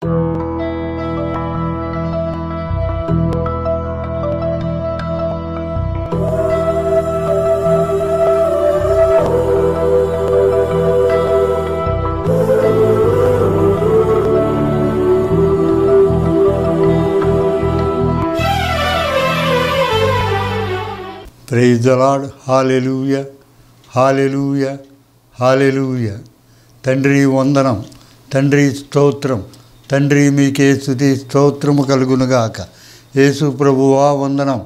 Praise the Lord, Hallelujah, Hallelujah, Hallelujah. Tandri Vandanam, Tandri Stotram. తండ్రి మీకే స్థుతి స్తోత్రము కలుగునుగాక యేసు ప్రభువా వందనం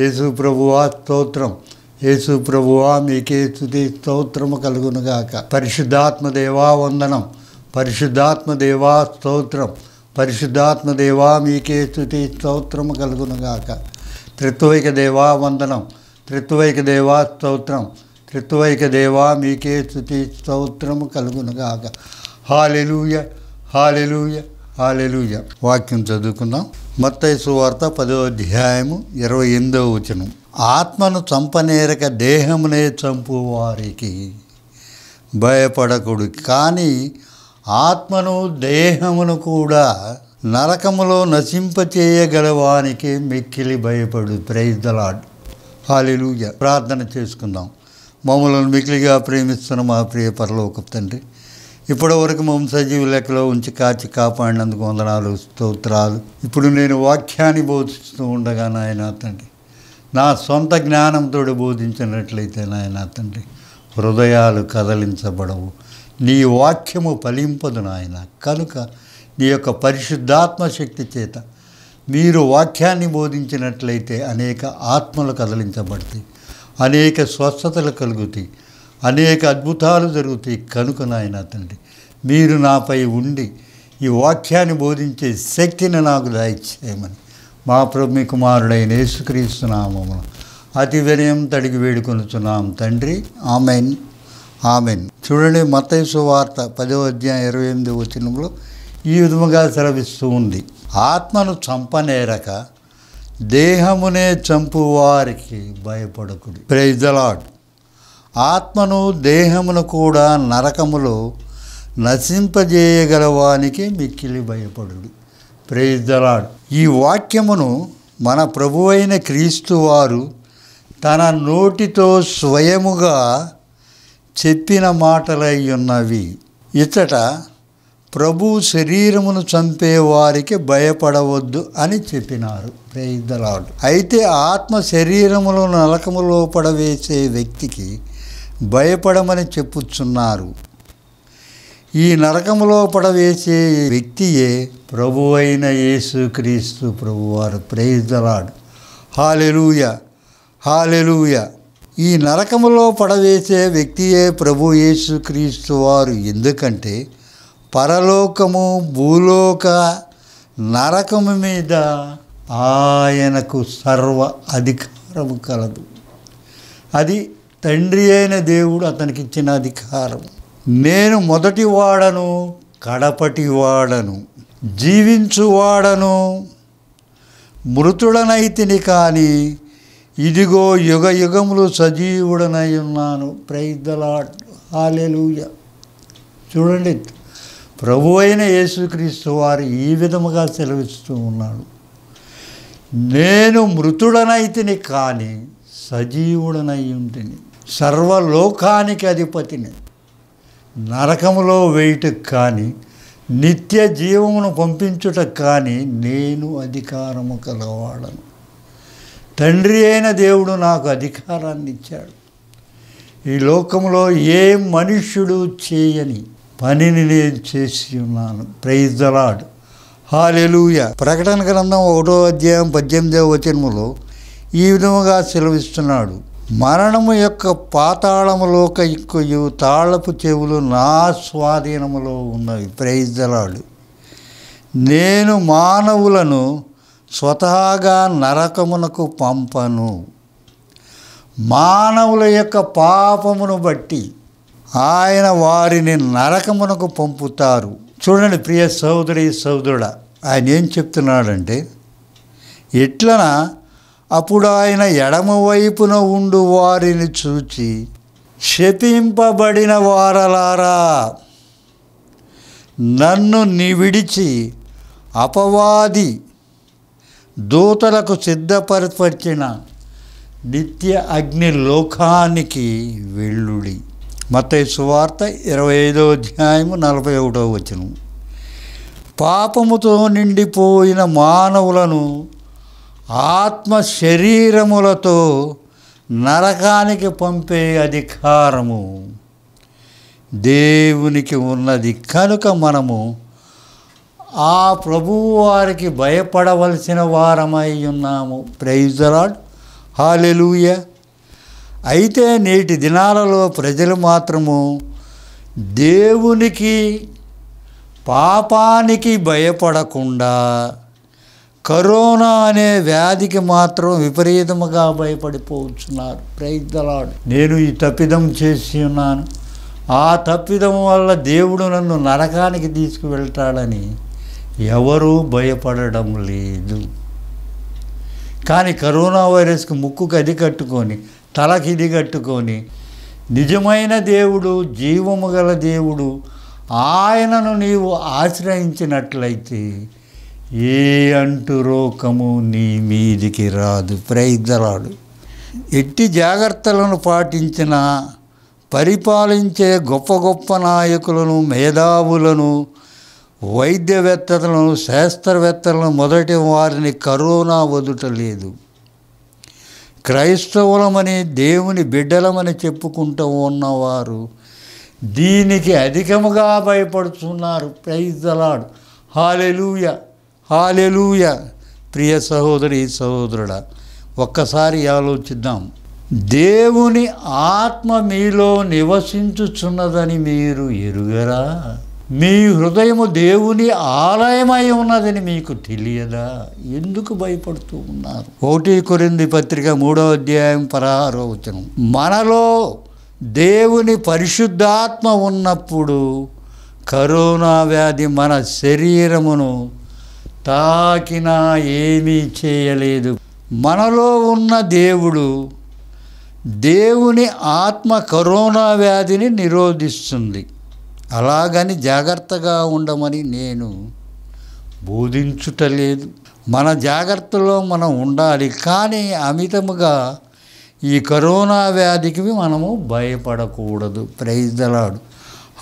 యేసు ప్రభువా స్తోత్రం యేసు ప్రభువా మీకే స్థుతి స్తోత్రము కలుగునుగాక పరిశుద్ధాత్మదేవా వందనం పరిశుద్ధాత్మదేవా స్తోత్రం పరిశుద్ధాత్మదేవా మీకే స్థుతి స్తోత్రము కలుగునుగాక త్రిత్వైక దేవా వందనం త్రిత్వైక దేవా స్తోత్రం త్రిత్వైక దేవా మీకే స్థుతి స్తోత్రము కలుగునుగాక హాలెలూయ హాలెలూయ హాలెలుయ వాక్యం చదువుకుందాం మత్తయి సువార్త పదో అధ్యాయము ఇరవై ఎనిమిదవ వచనం ఆత్మను చంపనేరక దేహమునే చంపు వారికి భయపడకుడు కానీ ఆత్మను దేహమును కూడా నరకములో నశింపచేయగలవానికి మిక్కిలి భయపడు ప్రైజ్దలాడ్ హాలిలుయ ప్రార్థన చేసుకుందాం మమ్మలను మిక్కిలిగా ప్రేమిస్తున్న మా ప్రియ పరలోక తండ్రి ఇప్పటి వరకు మమ్మ సజీవ లెక్కలో ఉంచి కాచి కాపాడినందుకు వందనాలు స్తోత్రాలు ఇప్పుడు నేను వాక్యాన్ని బోధిస్తూ ఉండగా నాయన తండ్రి నా సొంత జ్ఞానంతో బోధించినట్లయితే నాయన తండ్రి హృదయాలు కదలించబడవు నీ వాక్యము ఫలింపదు నాయన కనుక నీ యొక్క పరిశుద్ధాత్మ శక్తి చేత మీరు వాక్యాన్ని బోధించినట్లయితే అనేక ఆత్మలు కదలించబడతాయి అనేక స్వస్థతలు కలుగుతాయి అనేక అద్భుతాలు జరుగుతాయి కనుక నాయన తండ్రి మీరు నాపై ఉండి ఈ వాక్యాన్ని బోధించే శక్తిని నాకు దయచేయమని మా ప్రభు కుమారుడైన యేసుక్రీస్తున్నామను అతి వినయం తడిగి వేడుకొనుచున్నాం తండ్రి ఆమెన్ ఆమెన్ చూడండి మతయసు వార్త పదో అధ్యాయం ఇరవై ఎనిమిది వచ్చినంలో ఈ విధముగా సెలవిస్తూ ఉంది ఆత్మను చంపనేరక దేహమునే చంపువారికి భయపడకుడు ప్రైజ్ ద ఆత్మను దేహమును కూడా నరకములో నశింపజేయగలవానికి మిక్కిలి భయపడు ప్రేదలాడు ఈ వాక్యమును మన ప్రభువైన క్రీస్తు వారు తన నోటితో స్వయముగా చెప్పిన మాటలై ఉన్నవి ఇతట ప్రభు శరీరమును చంపేవారికి భయపడవద్దు అని చెప్పినారు ప్రేదలాడు అయితే ఆత్మ శరీరములను నలకములో పడవేసే వ్యక్తికి భయపడమని చెప్పుచున్నారు ఈ నరకములో పడవేసే వ్యక్తియే ప్రభు అయిన యేసుక్రీస్తు ప్రభువారు ప్రేదలాడు హాలెలూయ హాలెలూయ ఈ నరకములో పడవేసే వ్యక్తియే ప్రభు యేసుక్రీస్తు వారు ఎందుకంటే పరలోకము భూలోక నరకము మీద ఆయనకు సర్వ అధికారము కలదు అది తండ్రి అయిన దేవుడు అతనికి ఇచ్చిన అధికారం నేను మొదటి వాడను కడపటి వాడను జీవించువాడను మృతుడనైతిని కానీ ఇదిగో యుగ యుగములు సజీవుడనై ఉన్నాను ప్రైద్దలాట్ చూడండి ప్రభు అయిన యేసుక్రీస్తు వారు ఈ విధముగా సెలవిస్తూ ఉన్నాడు నేను మృతుడనైతిని కానీ సజీవుడనై ఉంటుంది సర్వలోకానికి అధిపతిని నరకములో వేయుట కానీ నిత్య జీవమును పంపించుట కానీ నేను అధికారము కలవాడను తండ్రి అయిన దేవుడు నాకు అధికారాన్ని ఇచ్చాడు ఈ లోకంలో ఏ మనుష్యుడు చేయని పనిని నేను చేసి ఉన్నాను ప్రైజ్దలాడు హాలెలూయ ప్రకటన గ్రంథం ఒకటో అధ్యాయం పద్దెనిమిదవ వచనములో ఈ విధముగా సెలవిస్తున్నాడు మరణము యొక్క పాతాళములోక ఎక్కువ తాళపు చెవులు నా స్వాధీనములో ఉన్నవి ప్రైజలాడు నేను మానవులను స్వతహాగా నరకమునకు పంపను మానవుల యొక్క పాపమును బట్టి ఆయన వారిని నరకమునకు పంపుతారు చూడండి ప్రియ సోదరి సోదరుడ ఆయన ఏం చెప్తున్నాడంటే ఎట్లనా అప్పుడు ఆయన ఎడమవైపున ఉండు వారిని చూచి శపింపబడిన వారలారా నన్ను నివిడిచి విడిచి అపవాది దూతలకు సిద్ధపరపరిచిన నిత్య అగ్ని లోకానికి వెళ్ళుడి మత సువార్త ఇరవై ఐదో అధ్యాయము నలభై ఒకటో వచనం పాపముతో నిండిపోయిన మానవులను ఆత్మ శరీరములతో నరకానికి పంపే అధికారము దేవునికి ఉన్నది కనుక మనము ఆ ప్రభువు వారికి భయపడవలసిన వారమై ఉన్నాము ప్రైజరాడ్ హాలెలూయ అయితే నేటి దినాలలో ప్రజలు మాత్రము దేవునికి పాపానికి భయపడకుండా కరోనా అనే వ్యాధికి మాత్రం విపరీతముగా భయపడిపోతున్నారు ప్రయత్నలాడు నేను ఈ తప్పిదం చేసి ఉన్నాను ఆ తప్పిదం వల్ల దేవుడు నన్ను నరకానికి తీసుకువెళ్తాడని ఎవరూ భయపడడం లేదు కానీ కరోనా వైరస్కి ముక్కుకు అది కట్టుకొని తలకి ఇది కట్టుకొని నిజమైన దేవుడు జీవము గల దేవుడు ఆయనను నీవు ఆశ్రయించినట్లయితే ఏ అంటు రోగము నీ మీదికి రాదు ప్రైద్దరాడు ఎట్టి జాగ్రత్తలను పాటించిన పరిపాలించే గొప్ప గొప్ప నాయకులను మేధావులను వైద్యవేత్తలను శాస్త్రవేత్తలను మొదటి వారిని కరోనా వదుట లేదు క్రైస్తవులమని దేవుని బిడ్డలమని చెప్పుకుంటూ ఉన్నవారు దీనికి అధికముగా భయపడుతున్నారు ప్రైజ్ అలాడు హాలెలూయ హాలెలూయ ప్రియ సహోదరి సహోదరుడ ఒక్కసారి ఆలోచిద్దాం దేవుని ఆత్మ మీలో నివసించుచున్నదని మీరు ఎరుగరా మీ హృదయము దేవుని ఆలయమై ఉన్నదని మీకు తెలియదా ఎందుకు భయపడుతూ ఉన్నారు ఒకటి కొరింది పత్రిక మూడో అధ్యాయం పరహారో వచనం మనలో దేవుని పరిశుద్ధాత్మ ఉన్నప్పుడు కరోనా వ్యాధి మన శరీరమును తాకినా ఏమీ చేయలేదు మనలో ఉన్న దేవుడు దేవుని ఆత్మ కరోనా వ్యాధిని నిరోధిస్తుంది అలాగని జాగ్రత్తగా ఉండమని నేను బోధించుటలేదు మన జాగ్రత్తలో మనం ఉండాలి కానీ అమితముగా ఈ కరోనా వ్యాధికి మనము భయపడకూడదు ప్రైజ్దలాడు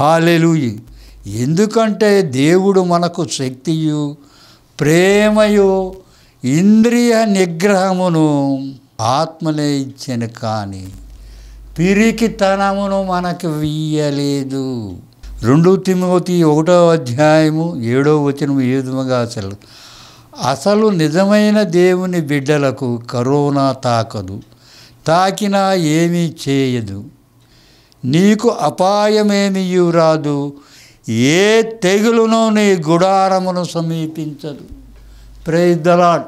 హాలెలుయి ఎందుకంటే దేవుడు మనకు శక్తియు ప్రేమయు ఇంద్రియ నిగ్రహమును ఆత్మనే ఇచ్చాను కానీ పిరికితనమును మనకు వీయలేదు రెండు తిమ్మతి ఒకటో అధ్యాయము ఏడో వచనం ఏదుమగా అసలు అసలు నిజమైన దేవుని బిడ్డలకు కరోనా తాకదు తాకినా ఏమీ చేయదు నీకు అపాయమేమీ రాదు ఏ తెగులును నీ గుడారమును సమీపించదు ప్రేద్దలాడ్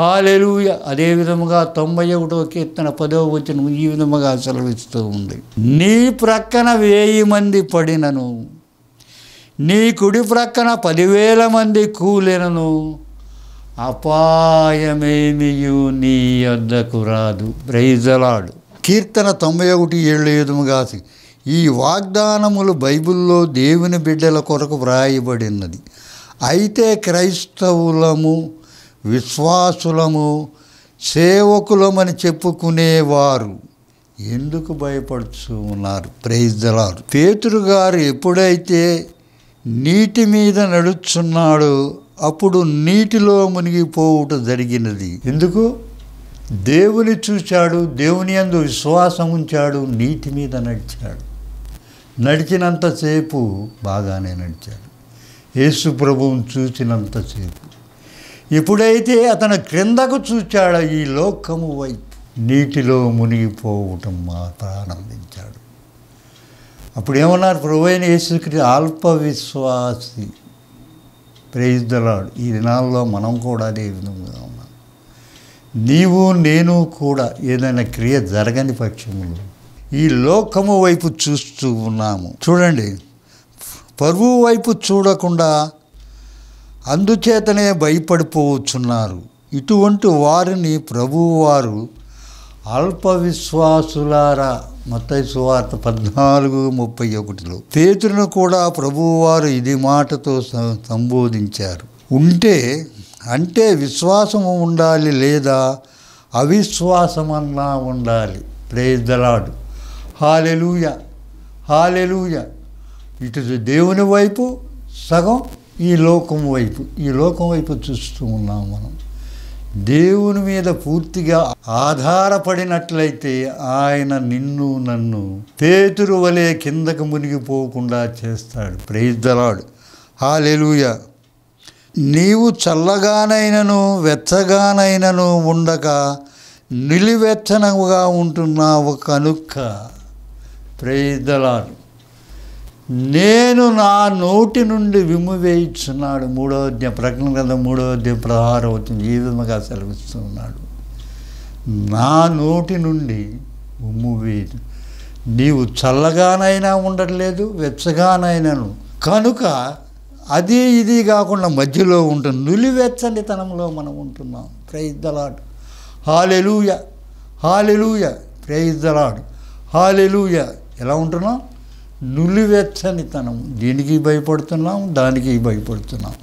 హాలెలుయ అదే విధముగా తొంభై ఒకటో కీర్తన పదో వచ్చిన ఈ విధముగా సెలవిస్తూ ఉంది నీ ప్రక్కన వేయి మంది పడినను నీ కుడి ప్రక్కన పదివేల మంది కూలినను అపాయమేమియు నీ అద్దకు రాదు ప్రైజలాడు కీర్తన తొంభై ఒకటి ఏళ్ళు విధముగా ఈ వాగ్దానములు బైబిల్లో దేవుని బిడ్డల కొరకు వ్రాయబడినది అయితే క్రైస్తవులము విశ్వాసులము సేవకులమని చెప్పుకునేవారు ఎందుకు భయపడుతూ ఉన్నారు ప్రేజ్దలారు పేతురు గారు ఎప్పుడైతే నీటి మీద నడుచున్నాడో అప్పుడు నీటిలో మునిగిపోవుట జరిగినది ఎందుకు దేవుని చూశాడు దేవుని అందు విశ్వాసం ఉంచాడు నీటి మీద నడిచాడు నడిచినంతసేపు బాగానే నడిచాడు యేసు ప్రభువును చూసినంతసేపు ఎప్పుడైతే అతను క్రిందకు చూచాడో ఈ లోకము వైపు నీటిలో మునిగిపోవటం ఆనందించాడు అప్పుడు ఏమన్నారు అయిన యేసుక్రీ అల్ప విశ్వాసి ప్రేయిద్దలాడు ఈ దినాల్లో మనం కూడా అదే విధంగా ఉన్నాం నీవు నేను కూడా ఏదైనా క్రియ జరగని పక్షంలో ఈ లోకము వైపు చూస్తూ ఉన్నాము చూడండి పరువు వైపు చూడకుండా అందుచేతనే భయపడిపోవచ్చున్నారు ఇటువంటి వారిని ప్రభువారు అల్పవిశ్వాసులారా మత సువార్త పద్నాలుగు ముప్పై ఒకటిలో పేతులను కూడా ప్రభువారు ఇది మాటతో సంబోధించారు ఉంటే అంటే విశ్వాసము ఉండాలి లేదా అవిశ్వాసమన్నా ఉండాలి ప్రేదలాడు హాలెలూయ హాలెలూయ ఇటు దేవుని వైపు సగం ఈ లోకం వైపు ఈ లోకం వైపు చూస్తూ ఉన్నాం మనం దేవుని మీద పూర్తిగా ఆధారపడినట్లయితే ఆయన నిన్ను నన్ను పేతురు వలె కిందకు మునిగిపోకుండా చేస్తాడు ప్రేద్దలాడు హాలెలూయ నీవు చల్లగానైనను వెచ్చగానైనను ఉండక నిలివెచ్చనగా ఉంటున్నావు కనుక ప్రేదలాను నేను నా నోటి నుండి విమువేయించున్నాడు మూడో అధ్యాయం ప్రకటన గ్రంథం మూడో అధ్యాయం ప్రహారం అవుతుంది ఈ విధంగా సెలవిస్తున్నాడు నా నోటి నుండి ఉమ్మువేయదు నీవు చల్లగానైనా ఉండట్లేదు వెచ్చగానైనాను కనుక అది ఇది కాకుండా మధ్యలో ఉంటుంది నులివెచ్చనితనంలో మనం ఉంటున్నాం praise the lord hallelujah hallelujah praise the lord hallelujah ఎలా ఉంటున్నాం నులివెచ్చనితనం దీనికి భయపడుతున్నాం దానికి భయపడుతున్నాం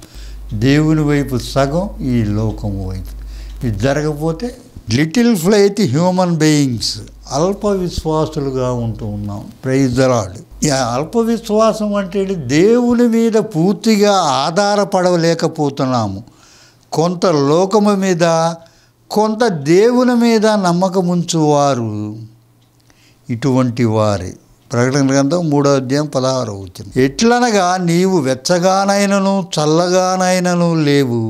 దేవుని వైపు సగం ఈ లోకం వైపు ఇది జరగకపోతే లిటిల్ ఫ్లైట్ హ్యూమన్ బీయింగ్స్ అల్ప విశ్వాసులుగా ఉంటూ ఉన్నాం ప్రైజరాడు అల్ప విశ్వాసం అంటే దేవుని మీద పూర్తిగా ఆధారపడలేకపోతున్నాము కొంత లోకము మీద కొంత దేవుని మీద నమ్మకముంచువారు ఇటువంటి వారే ప్రకటన గ్రంథం మూడో అధ్యాయం పదహారు వచ్చింది ఎట్లనగా నీవు వెచ్చగానైనను చల్లగానైనను లేవు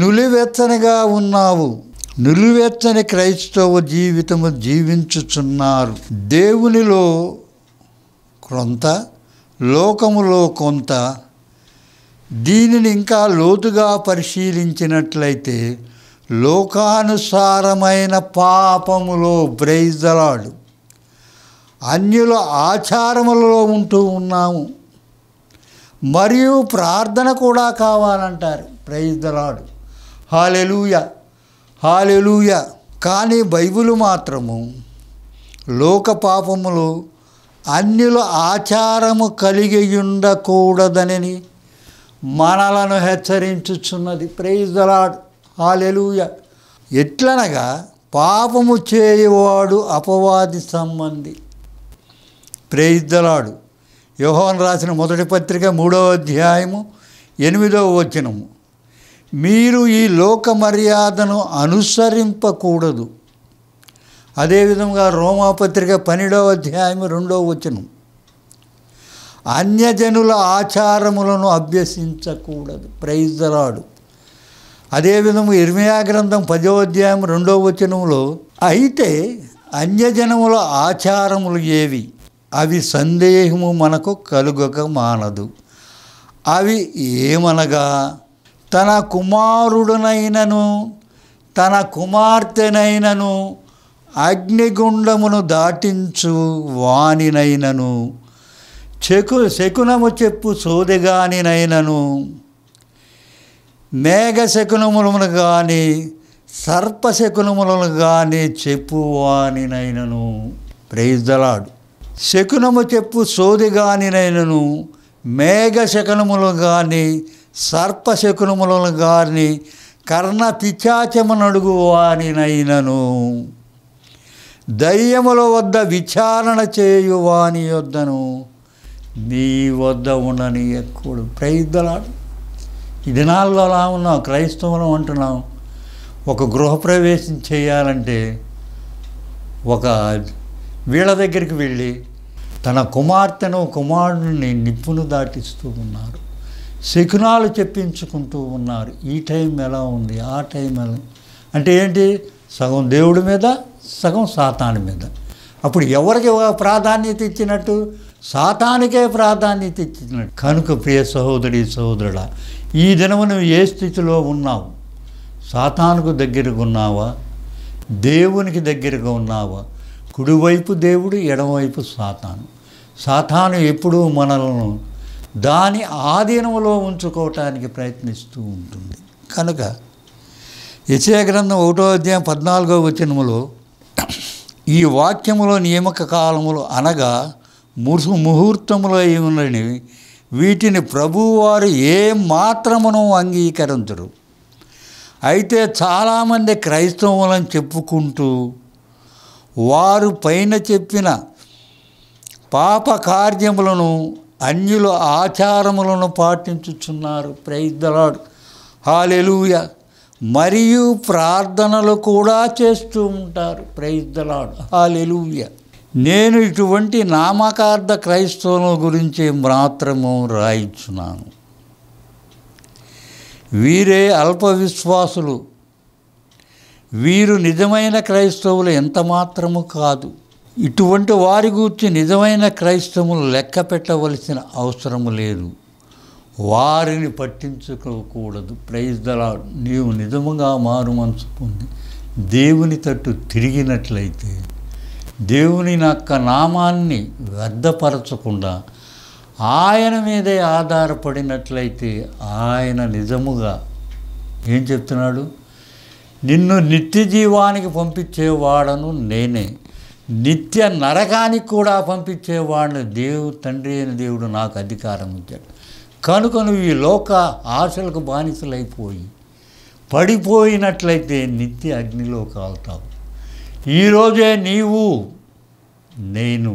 నులివెచ్చనిగా ఉన్నావు నులివెచ్చని క్రైస్తవ జీవితము జీవించుచున్నారు దేవునిలో కొంత లోకములో కొంత దీనిని ఇంకా లోతుగా పరిశీలించినట్లయితే లోకానుసారమైన పాపములో బ్రైజలాడు అన్యుల ఆచారములలో ఉంటూ ఉన్నాము మరియు ప్రార్థన కూడా కావాలంటారు ప్రయుద్ధరాడు హాలెలూయ హాలెలూయ కానీ బైబిల్ మాత్రము లోక పాపములు అన్యుల ఆచారము కలిగి ఉండకూడదని మనలను హెచ్చరించుచున్నది ప్రైజ్దలాడు హాలెలూయ ఎట్లనగా పాపము చేయవాడు అపవాది సంబంధి ప్రేయుద్దలాడు యోహోన్ రాసిన మొదటి పత్రిక మూడవ అధ్యాయము ఎనిమిదవ వచనము మీరు ఈ లోక మర్యాదను అనుసరింపకూడదు అదేవిధంగా రోమాపత్రిక పన్నెండవ అధ్యాయం రెండవ వచనం అన్యజనుల ఆచారములను అభ్యసించకూడదు ప్రైజ్దలాడు అదేవిధము ఇర్మియా గ్రంథం పదో అధ్యాయం రెండవ వచనంలో అయితే అన్యజనముల ఆచారములు ఏవి అవి సందేహము మనకు కలుగక మానదు అవి ఏమనగా తన కుమారుడనైనను తన కుమార్తెనైనను అగ్నిగుండమును దాటించు వానినైనను చెకు శకునము చెప్పు సోదెగానినైనను మేఘశకునములను కానీ సర్పశకునములను కానీ చెప్పువానినైనను ప్రైజ్ దలాడు శకునము చెప్పు సోదిగానినైనను మేఘ శకునములు సర్ప సర్పశకునములు కానీ కర్ణ పిచాచమునడుగు వానినైనను దయ్యముల వద్ద విచారణ చేయువాని వద్దను నీ వద్ద ఉండని ఎక్కువడు ప్రయుద్ధలాడు ఈ దినాల్లో అలా ఉన్నాం క్రైస్తవులు అంటున్నాం ఒక గృహప్రవేశం చేయాలంటే ఒక వీళ్ళ దగ్గరికి వెళ్ళి తన కుమార్తెను కుమారుడిని నిప్పును దాటిస్తూ ఉన్నారు శకునాలు చెప్పించుకుంటూ ఉన్నారు ఈ టైం ఎలా ఉంది ఆ టైం ఎలా అంటే ఏంటి సగం దేవుడి మీద సగం సాతాని మీద అప్పుడు ఎవరికి ప్రాధాన్యత ఇచ్చినట్టు సాతానికే ప్రాధాన్యత ఇచ్చినట్టు కనుక ప్రియ సహోదరి సహోదరుడ ఈ దినము నువ్వు ఏ స్థితిలో ఉన్నావు సాతానుకు దగ్గరగా ఉన్నావా దేవునికి దగ్గరగా ఉన్నావా కుడివైపు దేవుడు ఎడమవైపు సాతాను సాతాను ఎప్పుడూ మనలను దాని ఆధీనంలో ఉంచుకోవటానికి ప్రయత్నిస్తూ ఉంటుంది కనుక యచయ గ్రంథం ఒకటో అధ్యాయం పద్నాలుగో వచనములో ఈ వాక్యములో నియమక కాలములు అనగా ముసు ముహూర్తములు అయి ఉన్నవి వీటిని ప్రభువారు ఏ మాత్రమును అంగీకరించరు అయితే చాలామంది క్రైస్తవులను చెప్పుకుంటూ వారు పైన చెప్పిన పాప కార్యములను అన్యుల ఆచారములను పాటించుచున్నారు ప్రైద్దలాడు హాలెలుయ మరియు ప్రార్థనలు కూడా చేస్తూ ఉంటారు ప్రైద్దలాడు హాలెలుయ నేను ఇటువంటి నామకార్థ క్రైస్తవుల గురించి మాత్రము రాయించున్నాను వీరే అల్ప విశ్వాసులు వీరు నిజమైన క్రైస్తవులు ఎంత మాత్రము కాదు ఇటువంటి వారి గురించి నిజమైన క్రైస్తవులు లెక్క పెట్టవలసిన అవసరము లేదు వారిని పట్టించుకోకూడదు ప్రైజ్ దలా నీవు నిజముగా మారు మనసు పొంది దేవుని తట్టు తిరిగినట్లయితే దేవుని యొక్క నామాన్ని వ్యర్థపరచకుండా ఆయన మీదే ఆధారపడినట్లయితే ఆయన నిజముగా ఏం చెప్తున్నాడు నిన్ను నిత్య జీవానికి పంపించేవాడను నేనే నిత్య నరకానికి కూడా పంపించేవాడిని దేవు తండ్రి అయిన దేవుడు నాకు అధికారం ఇచ్చాడు కనుక నువ్వు ఈ లోక ఆశలకు బానిసలైపోయి పడిపోయినట్లయితే నిత్య అగ్నిలో కాలుతావు ఈరోజే నీవు నేను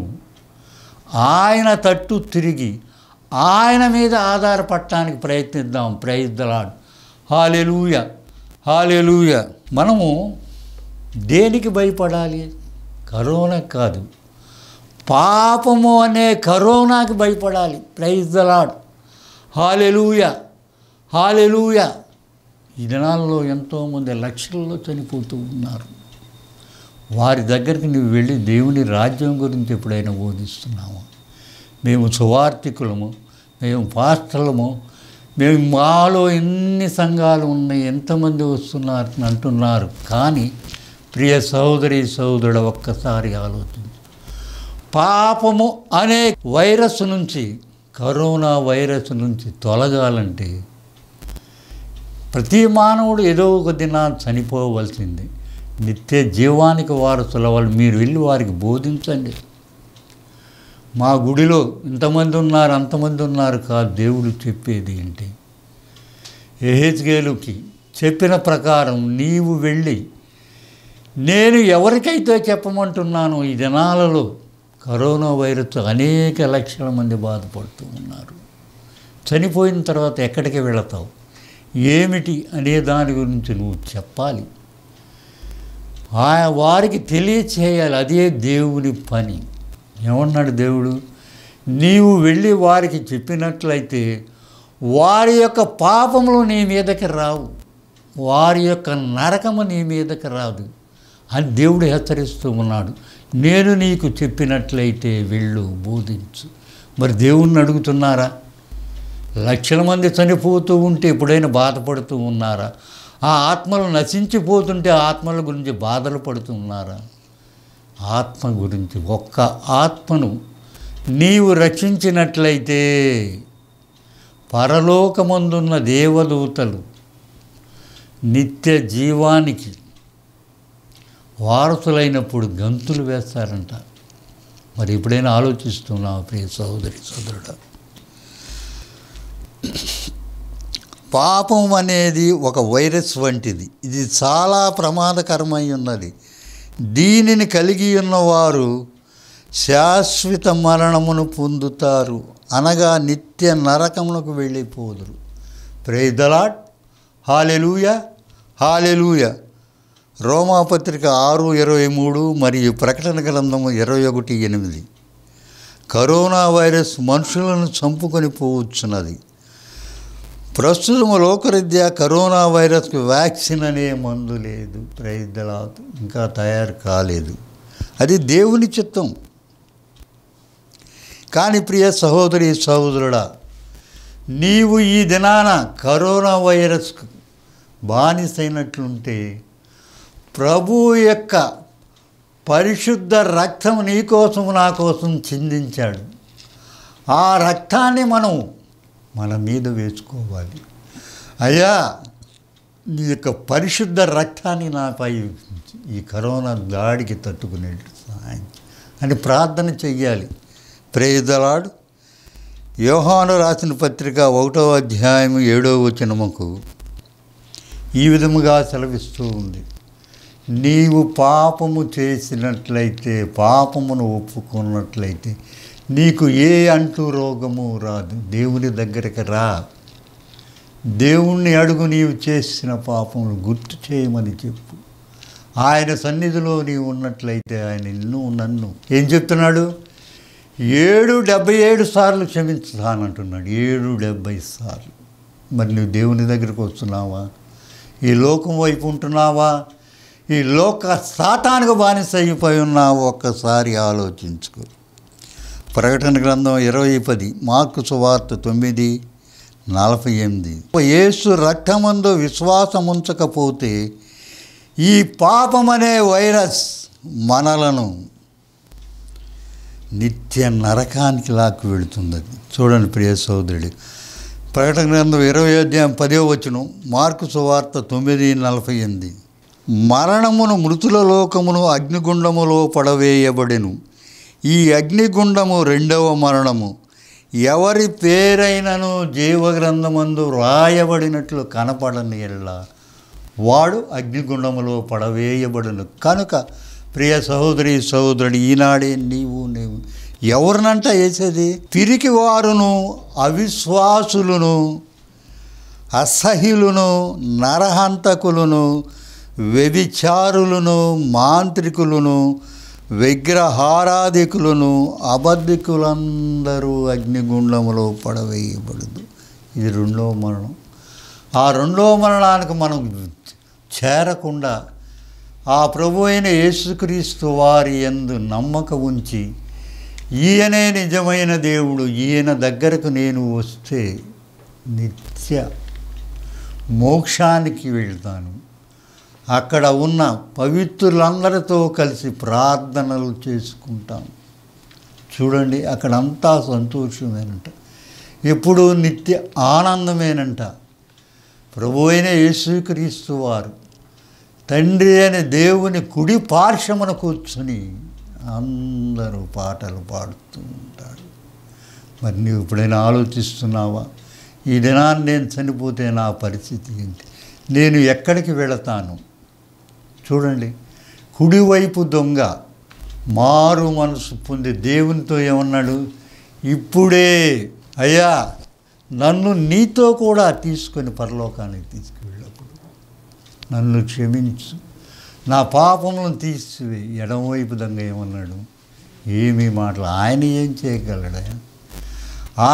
ఆయన తట్టు తిరిగి ఆయన మీద ఆధారపడటానికి ప్రయత్నిద్దాం ప్రయత్నలాడు హాలెలుయా హాలేలుయ మనము దేనికి భయపడాలి కరోనా కాదు పాపము అనే కరోనాకి భయపడాలి praise the lord hallelujah hallelujah ఈ దినాల్లో ఎంతోమంది లక్షల్లో చనిపోతూ ఉన్నారు వారి దగ్గరికి నువ్వు వెళ్ళి దేవుని రాజ్యం గురించి ఎప్పుడైనా బోధిస్తున్నాము మేము సువార్థికులము మేము పాస్టర్లము మేము మాలో ఎన్ని సంఘాలు ఉన్నాయి ఎంతమంది వస్తున్నారు అంటున్నారు కానీ ప్రియ సహోదరి సహోదరుడు ఒక్కసారి ఆలోచించు పాపము అనే వైరస్ నుంచి కరోనా వైరస్ నుంచి తొలగాలంటే ప్రతి మానవుడు ఏదో ఒక దిన చనిపోవలసిందే నిత్య జీవానికి వారసుల వాళ్ళు మీరు వెళ్ళి వారికి బోధించండి మా గుడిలో ఇంతమంది ఉన్నారు అంతమంది ఉన్నారు కాదు దేవుడు చెప్పేది ఏంటి ఎహెచ్గేలుకి చెప్పిన ప్రకారం నీవు వెళ్ళి నేను ఎవరికైతే చెప్పమంటున్నాను ఈ దినాలలో కరోనా వైరస్ అనేక లక్షల మంది బాధపడుతూ ఉన్నారు చనిపోయిన తర్వాత ఎక్కడికి వెళతావు ఏమిటి అనే దాని గురించి నువ్వు చెప్పాలి ఆ వారికి తెలియచేయాలి అదే దేవుని పని ఏమన్నాడు దేవుడు నీవు వెళ్ళి వారికి చెప్పినట్లయితే వారి యొక్క పాపములు నీ మీదకి రావు వారి యొక్క నరకము నీ మీదకి రాదు అని దేవుడు హెచ్చరిస్తూ ఉన్నాడు నేను నీకు చెప్పినట్లయితే వెళ్ళు బోధించు మరి దేవుణ్ణి అడుగుతున్నారా లక్షల మంది చనిపోతూ ఉంటే ఎప్పుడైనా బాధపడుతూ ఉన్నారా ఆ ఆత్మలు నశించిపోతుంటే ఆత్మల గురించి బాధలు పడుతున్నారా ఆత్మ గురించి ఒక్క ఆత్మను నీవు రక్షించినట్లయితే పరలోకమందున్న దేవదూతలు నిత్య జీవానికి వారసులైనప్పుడు గంతులు వేస్తారంట మరి ఎప్పుడైనా ఆలోచిస్తున్నా ప్రియ సోదరి సోదరుడు పాపం అనేది ఒక వైరస్ వంటిది ఇది చాలా ప్రమాదకరమై ఉన్నది దీనిని కలిగి ఉన్నవారు శాశ్వత మరణమును పొందుతారు అనగా నిత్య నరకమునకు వెళ్ళిపోదురు దలాట్ హాలెలూయ హాలెలూయ రోమాపత్రిక ఆరు ఇరవై మూడు మరియు ప్రకటన గ్రంథము ఇరవై ఒకటి ఎనిమిది కరోనా వైరస్ మనుషులను చంపుకొని పోవచ్చున్నది ప్రస్తుతం లోకరీత్యా కరోనా వైరస్కి వ్యాక్సిన్ అనే మందు లేదు ప్రైద్దలా ఇంకా తయారు కాలేదు అది దేవుని చిత్తం కానీ ప్రియ సహోదరి సహోదరుడా నీవు ఈ దినాన కరోనా వైరస్ బానిసైనట్లుంటే ప్రభు యొక్క పరిశుద్ధ రక్తం నీ కోసం నా కోసం చిందించాడు ఆ రక్తాన్ని మనం మన మీద వేసుకోవాలి అయ్యా నీ యొక్క పరిశుద్ధ రక్తాన్ని నాపై ఈ కరోనా దాడికి తట్టుకునేట్టు సహాయం అని ప్రార్థన చెయ్యాలి ప్రేదలాడు యోహాను రాసిన పత్రిక ఒకటో అధ్యాయం ఏడో వచనముకు ఈ విధముగా సెలవిస్తూ ఉంది నీవు పాపము చేసినట్లయితే పాపమును ఒప్పుకున్నట్లయితే నీకు ఏ అంటు రోగము రాదు దేవుని దగ్గరికి రా దేవుణ్ణి అడుగు నీవు చేసిన పాపం గుర్తు చేయమని చెప్పు ఆయన సన్నిధిలో నీవు ఉన్నట్లయితే ఆయన ఇల్లు నన్ను ఏం చెప్తున్నాడు ఏడు డెబ్బై ఏడు సార్లు క్షమించానంటున్నాడు ఏడు డెబ్బై సార్లు మరి నువ్వు దేవుని దగ్గరికి వస్తున్నావా ఈ లోకం వైపు ఉంటున్నావా ఈ లోక సాతానికి బానిస అయిపోయి ఉన్నావు ఒక్కసారి ఆలోచించుకో ప్రకటన గ్రంథం ఇరవై పది మార్కు సువార్త తొమ్మిది నలభై ఎనిమిది యేసు రక్తమందు విశ్వాసం ఉంచకపోతే ఈ పాపమనే వైరస్ మనలను నిత్య నరకానికి లాక్కు వెళుతుంది చూడండి ప్రియ సోదరుడు ప్రకటన గ్రంథం ఇరవై అధ్యాయం పదో వచనం మార్కు సువార్త తొమ్మిది నలభై ఎనిమిది మరణమును మృతుల లోకమును అగ్నిగుండములో పడవేయబడెను ఈ అగ్నిగుండము రెండవ మరణము ఎవరి పేరైనను జీవగ్రంథమందు రాయబడినట్లు కనపడని ఎల్లా వాడు అగ్నిగుండములో పడవేయబడును కనుక ప్రియ సహోదరి సహోదరుడు ఈనాడే నీవు నీవు ఎవరినంట వేసేది తిరిగి వారును అవిశ్వాసులను అసహ్యులను నరహంతకులను వ్యభిచారులను మాంత్రికులను విగ్రహారాధికులను అబద్ధికులందరూ అగ్నిగుండములో పడవేయబడదు ఇది రెండవ మరణం ఆ రెండవ మరణానికి మనం చేరకుండా ఆ ప్రభు అయిన యేసుక్రీస్తు వారి ఎందు నమ్మక ఉంచి ఈయనే నిజమైన దేవుడు ఈయన దగ్గరకు నేను వస్తే నిత్య మోక్షానికి వెళ్తాను అక్కడ ఉన్న పవిత్రులందరితో కలిసి ప్రార్థనలు చేసుకుంటాం చూడండి అక్కడ అంతా సంతోషమేనంట ఎప్పుడూ నిత్య ఆనందమేనంట ప్రభు అయిన యేసుక్రీస్తు వారు తండ్రి అయిన దేవుని కుడి పార్శ్వమున కూర్చుని అందరూ పాటలు పాడుతూ ఉంటారు మరి నువ్వు ఎప్పుడైనా ఆలోచిస్తున్నావా ఈ దినాన్ని నేను చనిపోతే నా పరిస్థితి ఏంటి నేను ఎక్కడికి వెళతాను చూడండి కుడివైపు దొంగ మారు మనసు పొంది దేవునితో ఏమన్నాడు ఇప్పుడే అయ్యా నన్ను నీతో కూడా తీసుకొని పరలోకానికి తీసుకువెళ్ళప్పుడు నన్ను క్షమించు నా పాపములను తీసివే ఎడమవైపు దొంగ ఏమన్నాడు ఏమీ మాటలు ఆయన ఏం చేయగలడా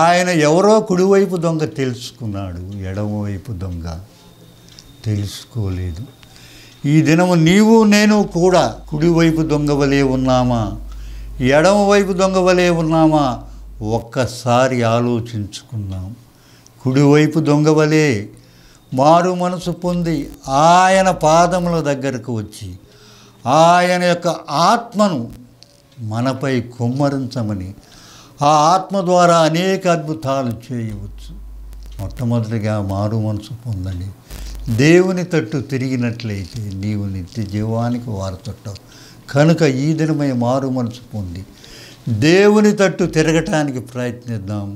ఆయన ఎవరో కుడివైపు దొంగ తెలుసుకున్నాడు ఎడమవైపు దొంగ తెలుసుకోలేదు ఈ దినము నీవు నేను కూడా కుడివైపు దొంగవలే ఉన్నామా ఎడమవైపు దొంగవలే ఉన్నామా ఒక్కసారి ఆలోచించుకుందాం కుడివైపు దొంగవలే మారు మనసు పొంది ఆయన పాదముల దగ్గరకు వచ్చి ఆయన యొక్క ఆత్మను మనపై కుమ్మరించమని ఆ ఆత్మ ద్వారా అనేక అద్భుతాలు చేయవచ్చు మొట్టమొదటిగా మారు మనసు పొందని దేవుని తట్టు తిరిగినట్లయితే నీవు నిత్య జీవానికి వారతొట్టవు కనుక ఈ దినమై మారు మనసు పొంది దేవుని తట్టు తిరగటానికి ప్రయత్నిద్దాం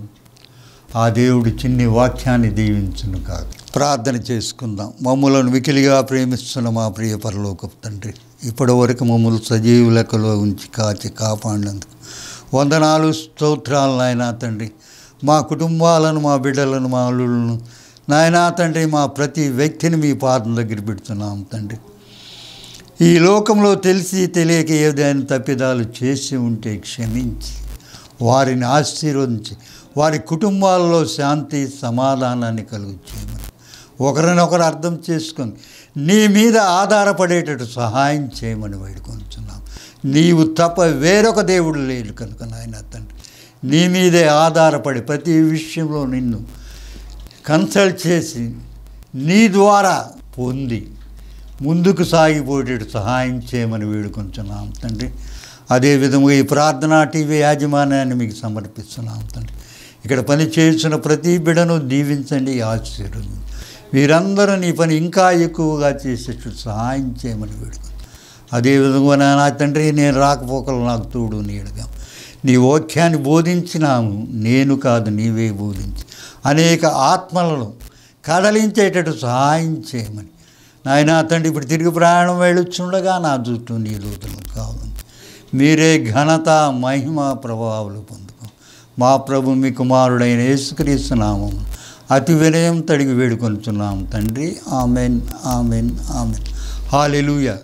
ఆ దేవుడు చిన్ని వాక్యాన్ని దీవించును కాదు ప్రార్థన చేసుకుందాం మమ్మలను వికిలిగా ప్రేమిస్తున్న మా ప్రియ పరలోక తండ్రి ఇప్పటి వరకు మమ్మల్ని సజీవు లెక్కలో ఉంచి కాచి కాపాడినందుకు వందనాలు స్తోత్రాలను నాయన తండ్రి మా కుటుంబాలను మా బిడ్డలను మా అల్లులను నాయన తండ్రి మా ప్రతి వ్యక్తిని మీ పాదం దగ్గర పెడుతున్నాం తండ్రి ఈ లోకంలో తెలిసి తెలియక ఏదైనా తప్పిదాలు చేసి ఉంటే క్షమించి వారిని ఆశీర్వదించి వారి కుటుంబాల్లో శాంతి సమాధానాన్ని కలుగు చేయమని ఒకరినొకరు అర్థం చేసుకొని నీ మీద ఆధారపడేటట్టు సహాయం చేయమని వేడుకొంటున్నాం నీవు తప్ప వేరొక దేవుడు లేడు కనుక నాయన తండ్రి నీ మీదే ఆధారపడి ప్రతి విషయంలో నిన్ను కన్సల్ట్ చేసి నీ ద్వారా పొంది ముందుకు సాగిపోయేటట్టు సహాయం చేయమని వేడుకుంటున్నాం తండ్రి అదేవిధముగా ఈ ప్రార్థనా టీవీ యాజమాన్యాన్ని మీకు సమర్పిస్తున్నాం తండ్రి ఇక్కడ పని చేస్తున్న ప్రతి బిడను దీవించండి ఆశీర్వదించండి వీరందరూ నీ పని ఇంకా ఎక్కువగా చేసేటట్టు సహాయం చేయమని వేడుకు అదేవిధంగా నా తండ్రి నేను రాకపోకలు నాకు తోడు నీడుగా నీ వాక్యాన్ని బోధించినాము నేను కాదు నీవే బోధించి అనేక ఆత్మలను కదలించేటట్టు సహాయం చేయమని నాయన తండ్రి ఇప్పుడు తిరిగి ప్రయాణం వెళ్ళొచ్చుండగా నా చుట్టూ నీ కావాలని మీరే ఘనత మహిమ ప్రభావాలు పొందుకో మా ప్రభు మీ కుమారుడైన యేసుక్రీస్తు నామం అతి వినయం తడిగి చున్నాము తండ్రి ఆమెన్ ఆమెన్ ఆమెన్ హాలెలుయా